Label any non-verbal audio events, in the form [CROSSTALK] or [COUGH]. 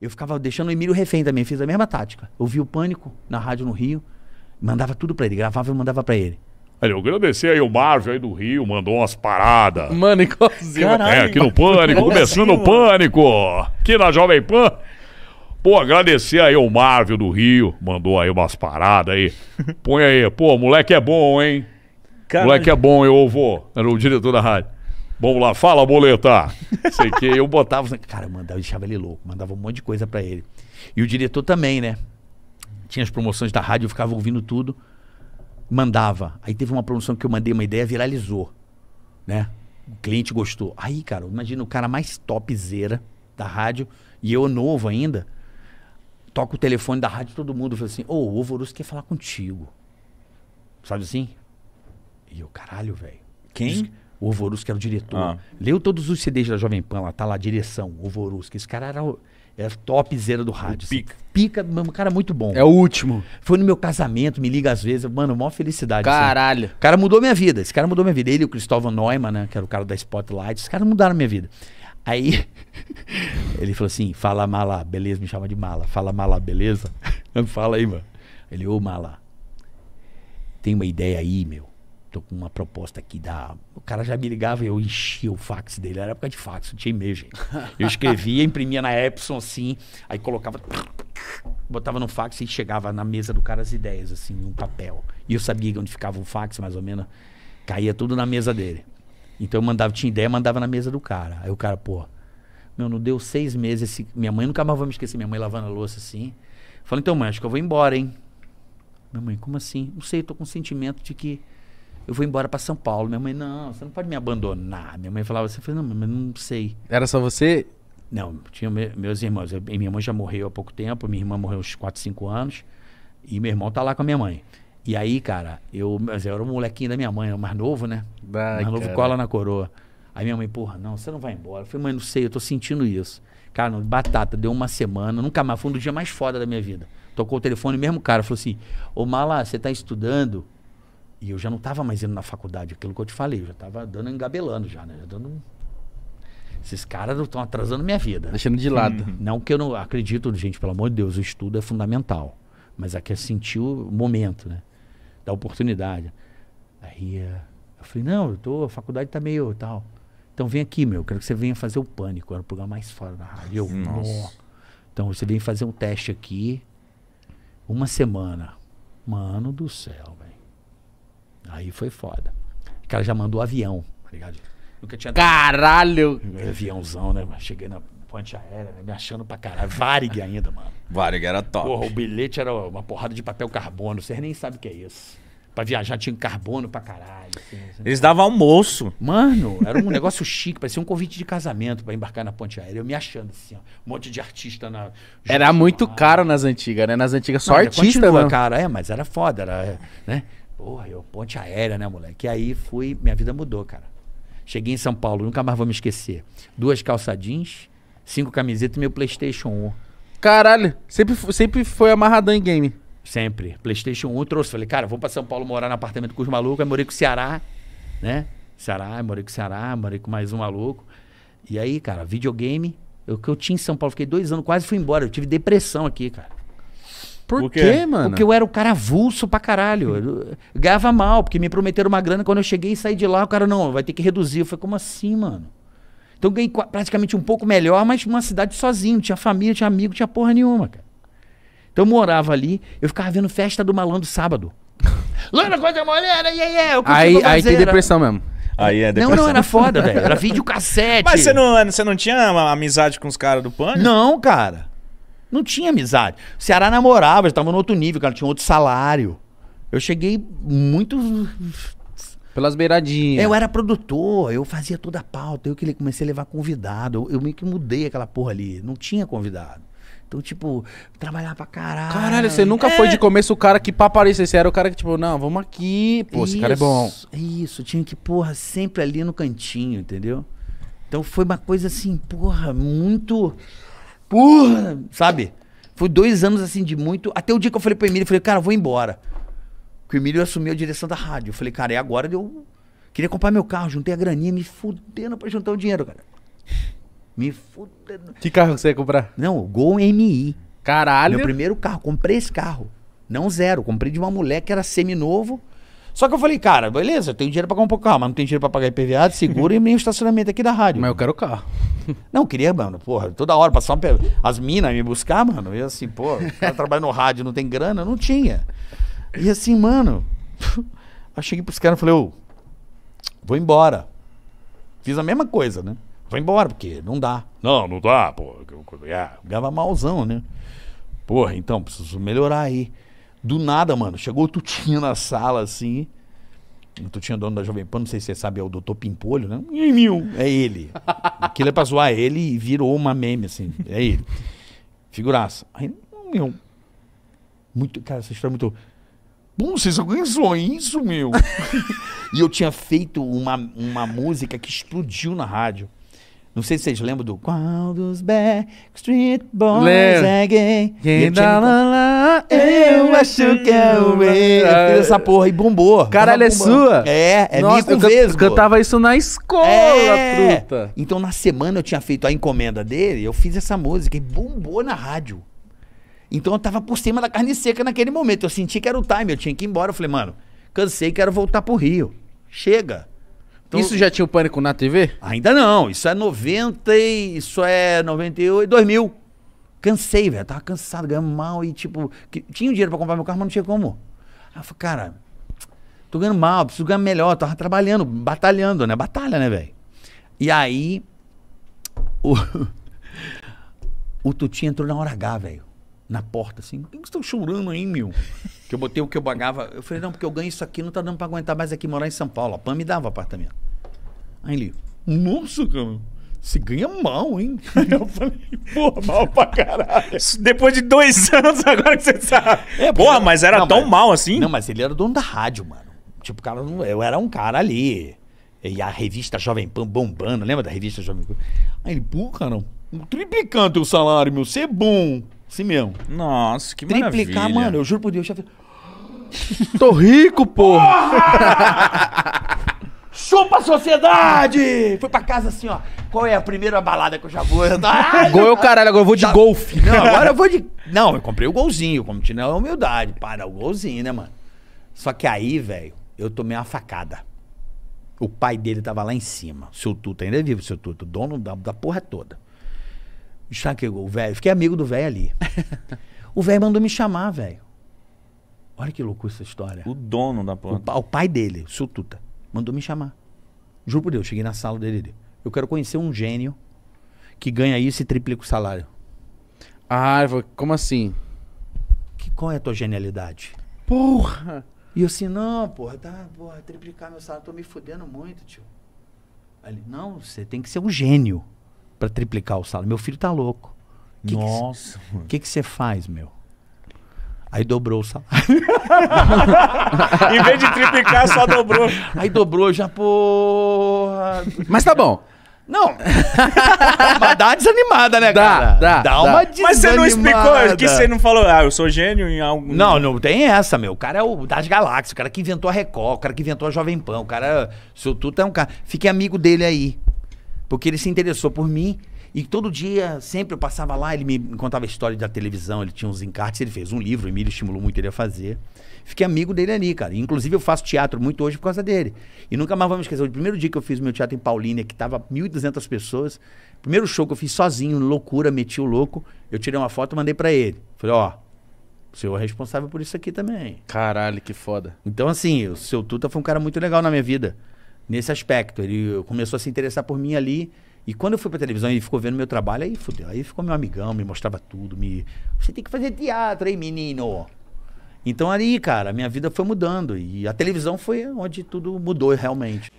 Eu ficava deixando o Emílio refém também, fiz a mesma tática. Ouvi o pânico na rádio no Rio, mandava tudo para ele, gravava e mandava para ele. Olha, eu agradecer aí o Marvel aí do Rio, mandou umas paradas. Mano, igualzinho. É, Caralho, é, aqui no Pânico, começando o Pânico, aqui na Jovem Pan. Pô, agradecer aí o Marvel do Rio, mandou aí umas paradas aí. Põe aí, pô, moleque é bom, hein? Caralho. Moleque é bom, eu vou. Era o diretor da rádio. Vamos lá, fala, boleta. Sei que eu botava. Cara, mandava, deixava ele louco, mandava um monte de coisa para ele. E o diretor também, né? Tinha as promoções da rádio, eu ficava ouvindo tudo. Mandava. Aí teve uma promoção que eu mandei uma ideia, viralizou. Né? O cliente gostou. Aí, cara, imagina o cara mais topzera da rádio, e eu novo ainda. Toca o telefone da rádio, todo mundo fala assim: Ô, oh, o Alvoroço quer falar contigo. Sabe assim? E eu, caralho, velho. Quem? O que era o diretor. Ah. Leu todos os CDs da Jovem Pan, lá tá lá, direção, O Ovorusca. Esse cara era, era é topzera do rádio. Assim. Pica. Pica, um cara muito bom. É o último. Foi no meu casamento, me liga às vezes. Mano, maior felicidade. Assim. Caralho. Assim. O cara mudou minha vida. Esse cara mudou minha vida. Ele e o Cristóvão Neumann, né, que era o cara da Spotlight. Os caras mudaram minha vida. Aí [LAUGHS] ele falou assim: fala mala, beleza, me chama de mala. Fala mala, beleza? [LAUGHS] fala aí, mano. Ele, ô mala, tem uma ideia aí, meu tô com uma proposta aqui da. O cara já me ligava eu enchia o fax dele. Era época de fax, não tinha e-mail, gente. Eu escrevia, imprimia na Epson assim, aí colocava. Botava no fax e chegava na mesa do cara as ideias, assim, num papel. E eu sabia onde ficava o fax, mais ou menos. Caía tudo na mesa dele. Então eu mandava, tinha ideia, mandava na mesa do cara. Aí o cara, pô, meu, não deu seis meses. Esse... Minha mãe nunca mais vai me esquecer, minha mãe lavando a louça assim. Falei, então, mãe, acho que eu vou embora, hein? Minha mãe, como assim? Não sei, tô com o sentimento de que eu vou embora para São Paulo. Minha mãe, não, você não pode me abandonar. Minha mãe falava assim, eu falei, não, mas não sei. Era só você? Não, tinha meus irmãos. minha mãe já morreu há pouco tempo, minha irmã morreu uns 4, 5 anos, e meu irmão tá lá com a minha mãe. E aí, cara, eu, mas eu era o molequinho da minha mãe, era o mais novo, né? Ai, mais novo cara. cola na coroa. Aí minha mãe, porra, não, você não vai embora. Eu falei, mãe, não sei, eu tô sentindo isso. Cara, não, batata, deu uma semana, nunca mais, foi um dos dia mais foda da minha vida. Tocou o telefone, mesmo cara, falou assim, ô Mala, você tá estudando? E eu já não estava mais indo na faculdade, aquilo que eu te falei, eu já estava dando engabelando já, né? Já dando... Esses caras estão atrasando minha vida. Deixando de lado. Uhum. Não que eu não acredito, gente, pelo amor de Deus, o estudo é fundamental. Mas aqui é, é sentir o momento, né? Da oportunidade. Aí eh, eu falei, não, eu tô, a faculdade tá meio tal. Então vem aqui, meu, quero que você venha fazer o pânico. Era o programa mais fora da rádio. Eu, Nossa. Então você vem fazer um teste aqui. Uma semana. Mano do céu, velho. Aí foi foda. O cara já mandou avião, tá ligado? Nunca tinha Caralho! Dado... É. Aviãozão, né? Cheguei na ponte aérea, né? me achando pra caralho. Varig ainda, mano. Varig era top. Porra, o bilhete era uma porrada de papel carbono. Vocês nem sabem o que é isso. Pra viajar tinha carbono pra caralho. Assim, assim, assim. Eles davam almoço. Mano, era um negócio chique, parecia um convite de casamento pra embarcar na ponte aérea. Eu me achando assim, ó. Um monte de artista na. Era muito caro nas antigas, né? Nas antigas só não, artista, continua, mano. cara, é, mas era foda, era, né? Porra, eu, ponte aérea, né, moleque? E aí fui, minha vida mudou, cara. Cheguei em São Paulo, nunca mais vou me esquecer. Duas calça jeans, cinco camisetas e meu PlayStation 1. Caralho, sempre, sempre foi amarradão em game. Sempre. PlayStation 1 trouxe. Falei, cara, vou pra São Paulo morar no apartamento com os malucos. Aí morei com o Ceará, né? Ceará, morei com o Ceará, morei com mais um maluco. E aí, cara, videogame. O que eu tinha em São Paulo, fiquei dois anos, quase fui embora. Eu tive depressão aqui, cara. Por, Por quê? quê? mano? Porque eu era o cara avulso pra caralho. Eu ganhava mal, porque me prometeram uma grana. Quando eu cheguei e saí de lá, o cara, não, vai ter que reduzir. Eu falei, como assim, mano? Então eu ganhei praticamente um pouco melhor, mas numa cidade sozinho. Tinha família, tinha amigo, tinha porra nenhuma, cara. Então eu morava ali, eu ficava vendo festa do malandro sábado. Lana coisa mulher, e aí, eu aí, aí tem depressão mesmo. Aí é depressão. Não, não, era foda, velho. Era [LAUGHS] cassete. Mas você não, você não tinha amizade com os caras do pânico? Não, cara. Não tinha amizade. O Ceará namorava, já tava no outro nível, cara, tinha outro salário. Eu cheguei muito. Pelas beiradinhas. Eu era produtor, eu fazia toda a pauta, eu que comecei a levar convidado. Eu, eu meio que mudei aquela porra ali. Não tinha convidado. Então, tipo, trabalhar pra caralho. Caralho, você nunca é. foi de começo o cara que pra aparecer. Você era o cara que, tipo, não, vamos aqui. Pô, isso, esse cara é bom. Isso, tinha que, porra, sempre ali no cantinho, entendeu? Então foi uma coisa assim, porra, muito. Porra, sabe? Foi dois anos assim de muito. Até o dia que eu falei pro Emílio, eu falei, cara, eu vou embora. Porque o Emílio assumiu a direção da rádio. Eu falei, cara, é agora eu. Queria comprar meu carro, juntei a graninha, me fudendo pra juntar o dinheiro, cara. Me fudendo. Que carro você ia comprar? Não, Gol MI. Caralho. Meu primeiro carro, comprei esse carro. Não zero, comprei de uma mulher que era semi-novo. Só que eu falei, cara, beleza, eu tenho dinheiro pra comprar um carro, mas não tenho dinheiro pra pagar IPVA, seguro e nem o estacionamento aqui da rádio. Mas eu quero o carro. [LAUGHS] Não, queria, mano, porra, toda hora passar uma... as minas me buscar, mano. E assim, pô, o cara trabalha no rádio, não tem grana, não tinha. E assim, mano, [LAUGHS] eu cheguei pros caras e falei, ô, vou embora. Fiz a mesma coisa, né? Vou embora, porque não dá. Não, não dá, pô. Gava é. malzão, né? Porra, então, preciso melhorar aí. Do nada, mano, chegou o Tutinha na sala, assim. O Tutinha, é dono da Jovem Pan, não sei se você sabe, é o Doutor Pimpolho, né? É ele. Aquilo é pra zoar ele e virou uma meme, assim. É ele. Figuraça. Aí, meu. Muito, cara, essa história é muito. Bom, vocês alguém zoou isso, meu? [LAUGHS] e eu tinha feito uma, uma música que explodiu na rádio. Não sei se vocês lembram do Qual dos Backstreet Boys é gay. Quem dá lá, eu acho que é, é o E. Essa porra e bombou. Caralho, é sua? É, é Nossa, minha com Eu cantava isso na escola, é. Então, na semana eu tinha feito a encomenda dele, eu fiz essa música e bombou na rádio. Então eu tava por cima da carne seca naquele momento. Eu senti que era o time, eu tinha que ir embora. Eu falei, mano, cansei, quero voltar pro Rio. Chega. Então, Isso já tinha o pânico na TV? Ainda não, isso é 90, e- isso é 98, 2000. Cansei, velho. Tava cansado, ganhando mal e, tipo, que, tinha dinheiro pra comprar meu carro, mas não tinha como. Aí eu falei, cara, tô ganhando mal, preciso ganhar melhor. Tava trabalhando, batalhando, né? Batalha, né, velho? E aí, o, [LAUGHS] o Tutinho entrou na hora H, velho. Na porta, assim. Por que vocês estão chorando aí, meu? Que eu botei o que eu pagava. Eu falei, não, porque eu ganho isso aqui, não tá dando pra aguentar mais aqui morar em São Paulo. A PAN me dava apartamento. Aí ele, nossa, cara se ganha mal, hein? Aí [LAUGHS] eu falei, porra, mal pra caralho. Depois de dois [LAUGHS] anos, agora que você sabe. É, porra, mas era não, tão mas, mal assim? Não, mas ele era dono da rádio, mano. Tipo, cara, eu era um cara ali. E a revista Jovem Pan bombando, lembra da revista Jovem Pan? Aí ele, pô, cara, triplicando teu salário, meu, você é bom. Assim mesmo. Nossa, que Triplicar, maravilha. Triplicar, mano, eu juro por Deus, já Tô rico, porra! [LAUGHS] Chupa a sociedade! Fui pra casa assim, ó. Qual é a primeira balada que eu já vou? Gol é o caralho, agora eu vou de tá... golfe. Não, agora eu vou de. Não, eu comprei o golzinho, como tinha a humildade. Para, o golzinho, né, mano? Só que aí, velho, eu tomei uma facada. O pai dele tava lá em cima. O seu Tuto ainda é vivo, o seu Tuto, dono da, da porra toda. Chaquegou o velho. Fiquei amigo do velho ali. [LAUGHS] o velho mandou me chamar, velho. Olha que loucura essa história. O dono da porra. O, o pai dele, o seu Tuta. Mandou me chamar. Juro por Deus, cheguei na sala dele. Eu quero conhecer um gênio que ganha isso e triplica o salário. Ah, como assim? Que, qual é a tua genialidade? Porra! E eu assim, não, porra, tá, porra, triplicar meu salário, tô me fudendo muito, tio. ele, não, você tem que ser um gênio para triplicar o salário. Meu filho tá louco. Que Nossa. O que você faz, meu? Aí dobrou o salário. [LAUGHS] em vez de triplicar, só dobrou. Aí dobrou, já, porra. Mas tá bom. Não. [LAUGHS] Mas dá uma desanimada, né, dá, cara? Dá, dá. uma desanimada. Mas você não explicou que você não falou, ah, eu sou gênio em algo. Não, não tem essa, meu. O cara é o das galáxias, o cara que inventou a Record, o cara que inventou a Jovem Pan, o cara. Seu tuto é um cara. Fique amigo dele aí. Porque ele se interessou por mim e todo dia, sempre eu passava lá, ele me contava a história da televisão, ele tinha uns encartes, ele fez um livro, o Emílio estimulou muito ele a fazer. Fiquei amigo dele ali, cara. Inclusive, eu faço teatro muito hoje por causa dele. E nunca mais vamos esquecer. O primeiro dia que eu fiz meu teatro em Paulínia, que tava 1.200 pessoas, primeiro show que eu fiz sozinho, loucura, meti o louco, eu tirei uma foto e mandei para ele. Falei, ó, o senhor é responsável por isso aqui também. Caralho, que foda. Então, assim, o seu Tuta foi um cara muito legal na minha vida, nesse aspecto. Ele começou a se interessar por mim ali. E quando eu fui pra televisão e ficou vendo meu trabalho, aí fudeu. Aí ficou meu amigão, me mostrava tudo, me. Você tem que fazer teatro, aí menino? Então ali, cara, minha vida foi mudando. E a televisão foi onde tudo mudou realmente.